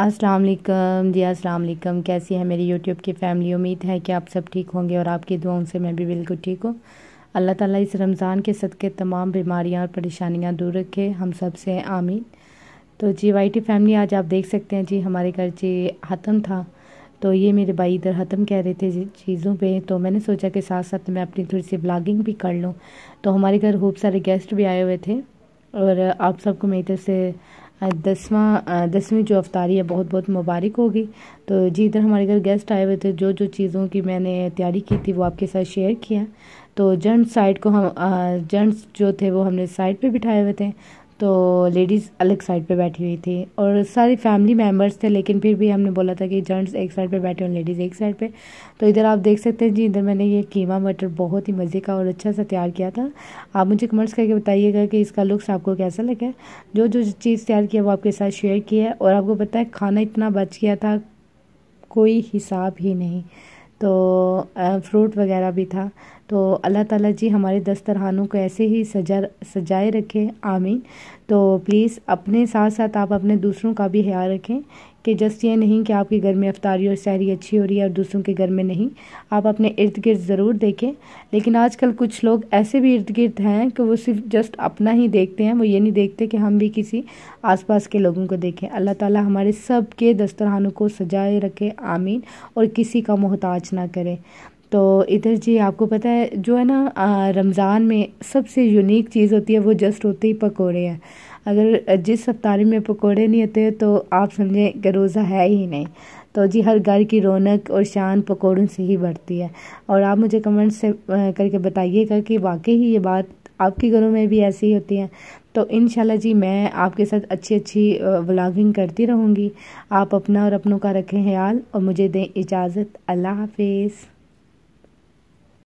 अस्सलाम वालेकुम जी अस्सलाम वालेकुम कैसी है मेरी यूट्यूब की फैमिली उम्मीद है कि आप सब ठीक होंगे और आपकी दुआओं से मैं भी बिल्कुल ठीक हूँ अल्लाह ताला इस रमज़ान के सदक़े तमाम बीमारियाँ और परेशानियाँ दूर रखे हम सब से आमीन तो जी वाई टी फैमिली आज आप देख सकते हैं जी हमारे घर जी हतम था तो ये मेरे भाई इधर हतम कह रहे थे चीज़ों पे तो मैंने सोचा कि साथ साथ मैं अपनी थोड़ी सी ब्लॉगिंग भी कर लूँ तो हमारे घर खूब सारे गेस्ट भी आए हुए थे और आप सबको मेरी तरफ से दसवा दसवीं जो अफ्तारी है बहुत बहुत मुबारक होगी तो जी इधर हमारे घर गेस्ट आए हुए थे जो जो चीज़ों की मैंने तैयारी की थी वो आपके साथ शेयर किया तो जेंट्स साइड को हम जेंट्स जो थे वो हमने साइड पे बिठाए हुए थे तो लेडीज़ अलग साइड पे बैठी हुई थी और सारी फैमिली मेम्बर्स थे लेकिन फिर भी हमने बोला था कि जेंट्स एक साइड पे बैठे और लेडीज़ एक साइड पे तो इधर आप देख सकते हैं जी इधर मैंने ये कीमा मटर बहुत ही मज़े का और अच्छा सा तैयार किया था आप मुझे कमेंट्स करके बताइएगा कि इसका लुक्स आपको कैसा लगे जो जो चीज़ तैयार किया वो आपके साथ शेयर किया है और आपको पता है खाना इतना बच गया था कोई हिसाब ही नहीं तो फ्रूट वगैरह भी था तो अल्लाह ताला जी हमारे दस्तरहानों को ऐसे ही सजा सजाए रखें आमीन तो प्लीज़ अपने साथ साथ आप अपने दूसरों का भी ख्याल रखें कि जस्ट ये नहीं कि आपके घर में अफ्तारी और सहरी अच्छी हो रही है और दूसरों के घर में नहीं आप अपने इर्द गिर्द ज़रूर देखें लेकिन आजकल कुछ लोग ऐसे भी इर्द गिर्द हैं कि वो सिर्फ जस्ट अपना ही देखते हैं वो ये नहीं देखते कि हम भी किसी आसपास के लोगों को देखें अल्लाह ताला हमारे सब के दस्तरहानों को सजाए रखे आमीन और किसी का मोहताज ना करें तो इधर जी आपको पता है जो है ना रमज़ान में सबसे यूनिक चीज़ होती है वो जस्ट होते ही पकोड़े हैं अगर जिस अफ्तारी में पकोड़े नहीं होते तो आप समझें कि रोज़ा है ही नहीं तो जी हर घर की रौनक और शान पकोड़ों से ही बढ़ती है और आप मुझे कमेंट से करके बताइएगा कि वाकई ही ये बात आपके घरों में भी ऐसी ही होती है तो इन जी मैं आपके साथ अच्छी अच्छी व्लॉगिंग करती रहूँगी आप अपना और अपनों का रखें ख्याल और मुझे दें इजाज़त अल्लाह हाफिज़